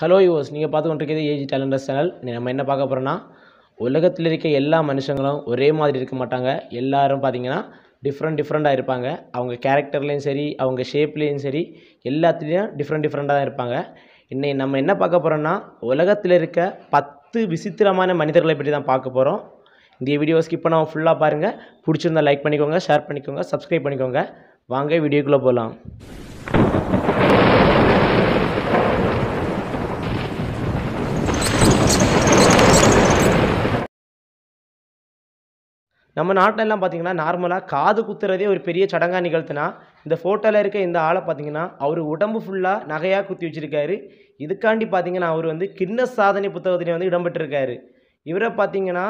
hello use நீங்கள் பார்த்து கொண்டிருக்கிறது ஏஜி டேலண்டர்ஸ் சேனல் நம்ம என்ன பார்க்க போகிறோன்னா உலகத்தில் இருக்க எல்லா மனுஷங்களும் ஒரே மாதிரி இருக்க மாட்டாங்க எல்லோரும் பார்த்திங்கன்னா டிஃப்ரெண்ட் டிஃப்ரெண்ட்டாக இருப்பாங்க அவங்க கேரக்டர்லேயும் சரி அவங்க ஷேப்லேயும் சரி எல்லாத்துலேயும் டிஃப்ரெண்ட் டிஃப்ரெண்ட்டாக தான் இருப்பாங்க இன்னைக்கு நம்ம என்ன பார்க்க போகிறோன்னா உலகத்தில் இருக்க பத்து விசித்திரமான மனிதர்களை பற்றி தான் பார்க்க போகிறோம் இந்த வீடியோ ஸ்கிப் பண்ணாமல் ஃபுல்லாக பாருங்கள் பிடிச்சிருந்தா லைக் பண்ணிக்கோங்க ஷேர் பண்ணிக்கோங்க சப்ஸ்கிரைப் பண்ணிக்கோங்க வாங்க வீடியோக்குள்ளே போகலாம் நம்ம நாட்டிலலாம் பார்த்திங்கன்னா நார்மலாக காது குத்துறதே ஒரு பெரிய சடங்காக நிகழ்த்துனா இந்த ஃபோட்டோவில் இருக்க இந்த ஆளை பார்த்தீங்கன்னா அவர் உடம்பு ஃபுல்லாக நகையாக குத்தி வச்சுருக்காரு இதுக்காண்டி பார்த்தீங்கன்னா அவர் வந்து கின்னஸ் சாதனை புத்தகத்திலே வந்து இடம்பெற்றிருக்காரு இவரை பார்த்திங்கன்னா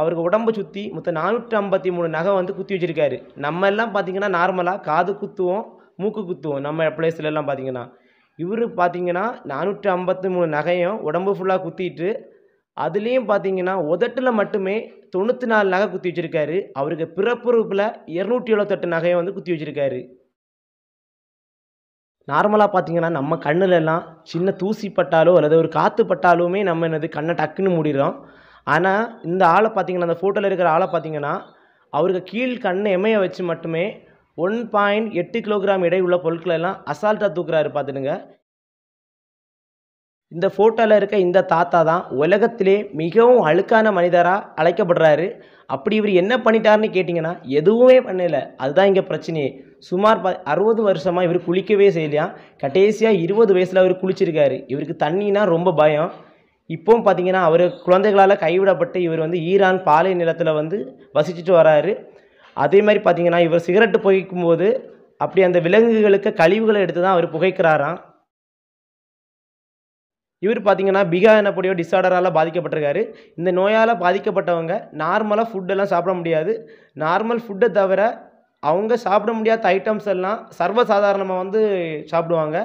அவருக்கு உடம்பை சுற்றி மொத்தம் நானூற்றி ஐம்பத்தி மூணு நகை வந்து குத்தி வச்சுருக்காரு நம்ம எல்லாம் பார்த்தீங்கன்னா நார்மலாக காது குத்துவோம் மூக்கு குத்துவோம் நம்ம பிளேஸ்லலாம் பார்த்தீங்கன்னா இவர் பார்த்தீங்கன்னா நானூற்றி ஐம்பத்தி மூணு நகையும் உடம்பு ஃபுல்லாக குத்திட்டு அதுலேயும் பார்த்தீங்கன்னா உதட்டில் மட்டுமே தொண்ணூற்றி நாலு நகை குத்தி வச்சுருக்காரு அவருக்கு பிறப்புறுப்பில் இரநூற்றி எழுபத்தெட்டு நகையை வந்து குத்தி வச்சுருக்காரு நார்மலாக பார்த்தீங்கன்னா நம்ம கண்ணுலலாம் சின்ன தூசி பட்டாலோ அல்லது ஒரு காற்று பட்டாலுமே நம்ம என்னது கண்ணை டக்குன்னு மூடிடுறோம் ஆனால் இந்த ஆளை பார்த்தீங்கன்னா அந்த ஃபோட்டோவில் இருக்கிற ஆளை பார்த்தீங்கன்னா அவருக்கு கீழ் கண்ணை எமையை வச்சு மட்டுமே ஒன் பாயிண்ட் எட்டு கிலோகிராம் இடையுள்ள பொருட்களெல்லாம் அசால்ட்டாக தூக்குறாரு பார்த்துடுங்க இந்த ஃபோட்டோவில் இருக்க இந்த தாத்தா தான் உலகத்திலே மிகவும் அழுக்கான மனிதராக அழைக்கப்படுறாரு அப்படி இவர் என்ன பண்ணிட்டாருன்னு கேட்டிங்கன்னா எதுவுமே பண்ணலை அதுதான் இங்கே பிரச்சனையே சுமார் ப அறுபது வருஷமாக இவர் குளிக்கவே செய்யலையா கடைசியாக இருபது வயசில் அவர் குளிச்சிருக்காரு இவருக்கு தண்ணினா ரொம்ப பயம் இப்போவும் பார்த்தீங்கன்னா அவர் குழந்தைகளால் கைவிடப்பட்டு இவர் வந்து ஈரான் பாலை நிலத்தில் வந்து வசிச்சுட்டு வராரு அதே மாதிரி பார்த்தீங்கன்னா இவர் சிகரெட்டு புகைக்கும்போது அப்படி அந்த விலங்குகளுக்கு கழிவுகளை எடுத்து தான் அவர் புகைக்கிறாராம் இவர் பார்த்தீங்கன்னா பிகா எனப்படியோ டிஸார்டரால் பாதிக்கப்பட்டிருக்காரு இந்த நோயால் பாதிக்கப்பட்டவங்க நார்மலாக ஃபுட்டெல்லாம் சாப்பிட முடியாது நார்மல் ஃபுட்டை தவிர அவங்க சாப்பிட முடியாத ஐட்டம்ஸ் எல்லாம் சர்வசாதாரணமாக வந்து சாப்பிடுவாங்க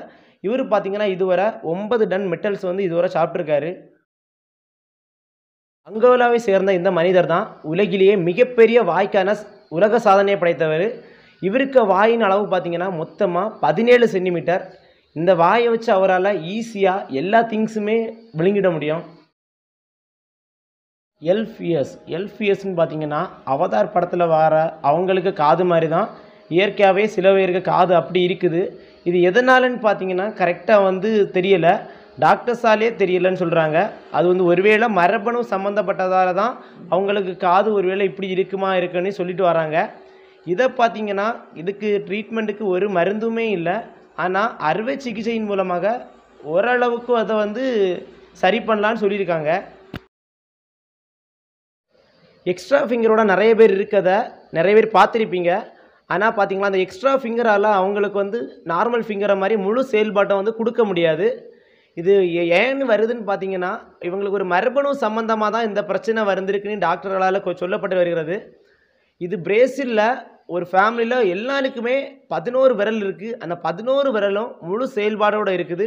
இவர் பார்த்தீங்கன்னா இதுவரை ஒன்பது டன் மெட்டல்ஸ் வந்து இதுவரை சாப்பிட்ருக்காரு அங்கோலாவை சேர்ந்த இந்த மனிதர் தான் உலகிலேயே மிகப்பெரிய வாய்க்கான உலக சாதனையை படைத்தவர் இவருக்கு வாயின் அளவு பார்த்திங்கன்னா மொத்தமாக பதினேழு சென்டிமீட்டர் இந்த வாயை வச்சு அவரால் ஈஸியாக எல்லா திங்ஸுமே விழுங்கிட முடியும் எல்ஃப் இயர்ஸ்னு பார்த்தீங்கன்னா அவதார் படத்தில் வர அவங்களுக்கு காது மாதிரி தான் இயற்கையாகவே சில பேருக்கு காது அப்படி இருக்குது இது எதனாலன்னு பார்த்தீங்கன்னா கரெக்டாக வந்து தெரியலை டாக்டர்ஸாலே தெரியலன்னு சொல்கிறாங்க அது வந்து ஒருவேளை மரபணு சம்மந்தப்பட்டதால் தான் அவங்களுக்கு காது ஒருவேளை இப்படி இருக்குமா இருக்குன்னு சொல்லிட்டு வராங்க இதை பார்த்தீங்கன்னா இதுக்கு ட்ரீட்மெண்ட்டுக்கு ஒரு மருந்துமே இல்லை ஆனால் அறுவை சிகிச்சையின் மூலமாக ஓரளவுக்கு அதை வந்து சரி பண்ணலான்னு சொல்லியிருக்காங்க எக்ஸ்ட்ரா ஃபிங்கரோட நிறைய பேர் இருக்கதை நிறைய பேர் பார்த்துருப்பீங்க ஆனால் பார்த்தீங்களா அந்த எக்ஸ்ட்ரா ஃபிங்கரால் அவங்களுக்கு வந்து நார்மல் ஃபிங்கரை மாதிரி முழு செயல்பாட்டை வந்து கொடுக்க முடியாது இது ஏன்னு வருதுன்னு பார்த்தீங்கன்னா இவங்களுக்கு ஒரு மரபணு சம்மந்தமாக தான் இந்த பிரச்சனை வந்திருக்குன்னு டாக்டர்களால் சொல்லப்பட்டு வருகிறது இது பிரேசிலில் ஒரு ஃபேமிலியில் எல்லாருக்குமே பதினோரு விரல் இருக்குது அந்த பதினோரு விரலும் முழு செயல்பாடோடு இருக்குது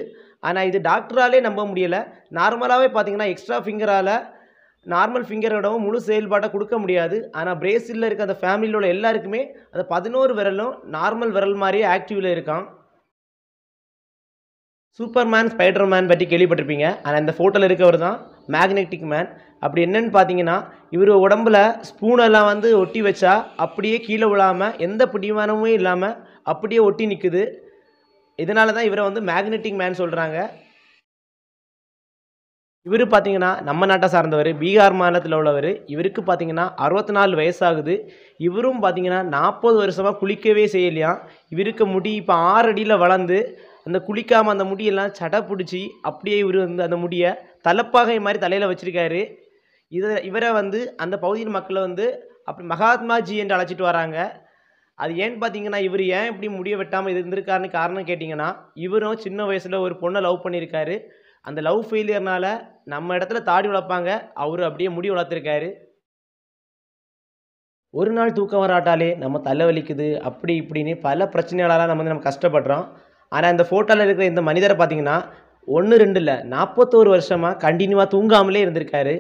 ஆனால் இது டாக்டராலே நம்ப முடியலை நார்மலாகவே பார்த்திங்கன்னா எக்ஸ்ட்ரா ஃபிங்கரால் நார்மல் ஃபிங்கரோடவும் முழு செயல்பாட்டை கொடுக்க முடியாது ஆனால் பிரேசிலில் இருக்க அந்த ஃபேமிலியில் உள்ள எல்லாருக்குமே அந்த பதினோரு விரலும் நார்மல் விரல் மாதிரியே ஆக்டிவில் இருக்கான் சூப்பர்மேன் ஸ்பைடர் மேன் பற்றி கேள்விப்பட்டிருப்பீங்க ஆனால் இந்த ஃபோட்டோவில் இருக்கவர் தான் மேக்னெட்டிக் மேன் அப்படி என்னென்னு பார்த்தீங்கன்னா இவர் உடம்புல ஸ்பூனெல்லாம் வந்து ஒட்டி வச்சா அப்படியே கீழே விழாமல் எந்த பிடிமானமும் இல்லாமல் அப்படியே ஒட்டி நிற்குது இதனால தான் இவரை வந்து மேக்னெட்டிக் மேன் சொல்கிறாங்க இவர் பார்த்தீங்கன்னா நம்ம நாட்டை சார்ந்தவர் பீகார் மாநிலத்தில் உள்ளவர் இவருக்கு பார்த்தீங்கன்னா அறுபத்தி நாலு வயசாகுது இவரும் பார்த்தீங்கன்னா நாற்பது வருஷமாக குளிக்கவே செய்யலையாம் இவருக்கு முடி இப்போ ஆறு அடியில் வளர்ந்து அந்த குளிக்காமல் அந்த முடியெல்லாம் சடை பிடிச்சி அப்படியே இவர் வந்து அந்த முடியை தலைப்பாகை மாதிரி தலையில் வச்சுருக்காரு இதை இவரை வந்து அந்த பகுதியின் மக்களை வந்து அப்படி மகாத்மாஜி என்று அழைச்சிட்டு வராங்க அது ஏன்னு பார்த்தீங்கன்னா இவர் ஏன் இப்படி முடிய வெட்டாமல் இது இருந்திருக்காருன்னு காரணம் கேட்டிங்கன்னா இவரும் சின்ன வயசில் ஒரு பொண்ணை லவ் பண்ணியிருக்காரு அந்த லவ் ஃபெயிலியர்னால் நம்ம இடத்துல தாடி வளர்ப்பாங்க அவர் அப்படியே முடி வளர்த்துருக்காரு ஒரு நாள் தூக்கம் வராட்டாலே நம்ம தலை வலிக்குது அப்படி இப்படின்னு பல பிரச்சனைகளால் நம்ம வந்து நம்ம கஷ்டப்படுறோம் ஆனால் இந்த ஃபோட்டோவில் இருக்கிற இந்த மனிதரை பார்த்தீங்கன்னா ஒன்று ரெண்டு இல்லை நாற்பத்தோரு வருஷமாக கண்டினியூவாக தூங்காமலே இருந்திருக்காரு